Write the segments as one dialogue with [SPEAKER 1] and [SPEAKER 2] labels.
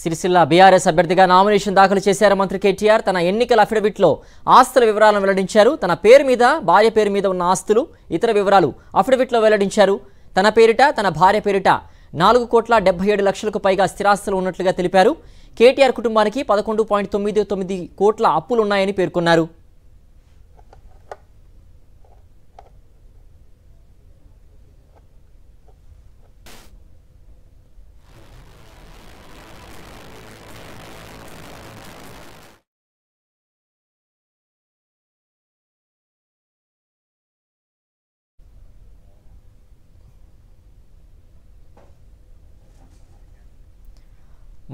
[SPEAKER 1] Sircilla BRS అభ్యర్థిగా nomination దాఖలు చేశారు మంత్రి కేటీఆర్ తన ఎన్నికల అఫిడవిట్లో ఆస్తుల వివరాలను వెల్లడించారు తన పేరు మీద భార్య పేరు మీద ఉన్న ఆస్తులు ఇతర వివరాలు అఫిడవిట్లో వెల్లడించారు తన పేరిట తన భార్య పేరిట నాలుగు కోట్ల డెబ్బై ఏడు లక్షలకు పైగా స్థిరాస్తులు ఉన్నట్లుగా తెలిపారు కేటీఆర్ కుటుంబానికి పదకొండు పాయింట్ తొమ్మిది తొమ్మిది కోట్ల అప్పులున్నాయని పేర్కొన్నారు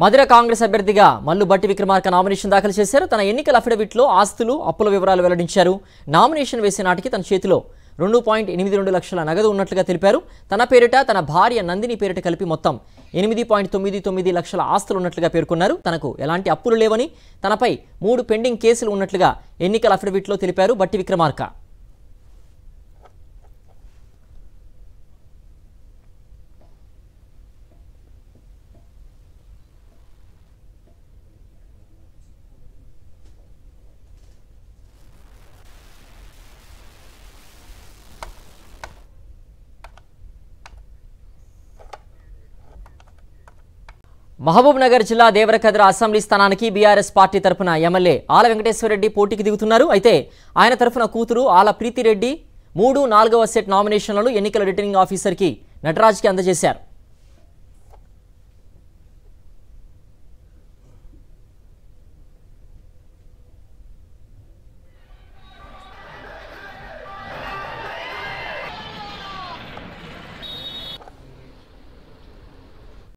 [SPEAKER 1] మధుర కాంగ్రెస్ అభ్యర్థిగా మల్లు బట్టి విక్రమార్క నామినేషన్ దాఖలు చేశారు తన ఎన్నికల అఫిడవిట్లో ఆస్తులు అప్పుల వివరాలు వెల్లడించారు నామినేషన్ వేసే నాటికి తన చేతిలో రెండు పాయింట్ ఎనిమిది రెండు లక్షల నగదు ఉన్నట్లుగా తెలిపారు తన పేరిట తన భార్య నందిని పేరిట కలిపి మొత్తం ఎనిమిది పాయింట్ తొమ్మిది తొమ్మిది లక్షల ఆస్తులు ఉన్నట్లుగా పేర్కొన్నారు తనకు ఎలాంటి అప్పులు లేవని తనపై మూడు పెండింగ్ కేసులు ఉన్నట్లుగా ఎన్నికల అఫిడవిట్లో తెలిపారు బట్టి విక్రమార్క మహబూబ్నగర్ జిల్లా దేవరకద్ర అసెంబ్లీ స్థానానికి బీఆర్ఎస్ పార్టీ తరఫున ఎమ్మెల్యే ఆల వెంకటేశ్వరరెడ్డి పోటీకి దిగుతున్నారు అయితే ఆయన తరఫున కూతురు ఆల ప్రీతిరెడ్డి మూడు నాలుగవ సెట్ నామినేషన్లను ఎన్నికల రిటర్నింగ్ ఆఫీసర్కి నటరాజ్కి అందజేశారు